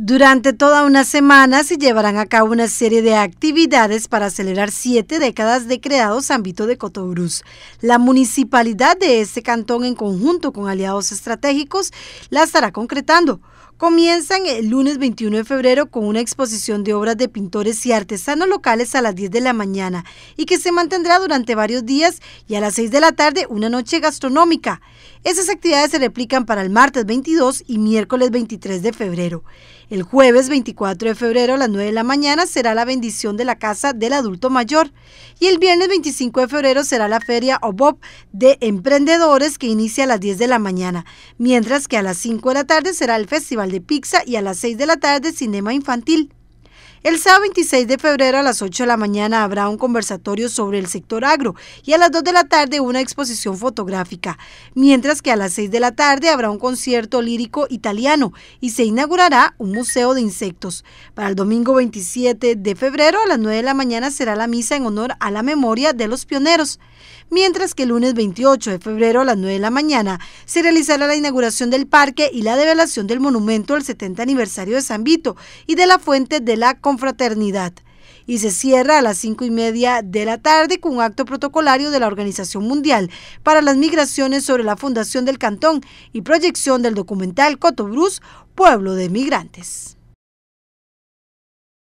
Durante toda una semana se llevarán a cabo una serie de actividades para acelerar siete décadas de creados ámbito de Cotobruz. La municipalidad de este cantón, en conjunto con aliados estratégicos, la estará concretando. Comienzan el lunes 21 de febrero con una exposición de obras de pintores y artesanos locales a las 10 de la mañana y que se mantendrá durante varios días y a las 6 de la tarde una noche gastronómica. Esas actividades se replican para el martes 22 y miércoles 23 de febrero. El jueves 24 de febrero a las 9 de la mañana será la bendición de la casa del adulto mayor y el viernes 25 de febrero será la feria OBOP de emprendedores que inicia a las 10 de la mañana, mientras que a las 5 de la tarde será el festival de Pizza y a las 6 de la tarde Cinema Infantil. El sábado 26 de febrero a las 8 de la mañana habrá un conversatorio sobre el sector agro y a las 2 de la tarde una exposición fotográfica, mientras que a las 6 de la tarde habrá un concierto lírico italiano y se inaugurará un museo de insectos. Para el domingo 27 de febrero a las 9 de la mañana será la misa en honor a la memoria de los pioneros, mientras que el lunes 28 de febrero a las 9 de la mañana se realizará la inauguración del parque y la develación del monumento al 70 aniversario de San Vito y de la fuente de la fraternidad. y se cierra a las cinco y media de la tarde con un acto protocolario de la Organización Mundial para las Migraciones sobre la fundación del cantón y proyección del documental Cotobrus, Pueblo de Migrantes.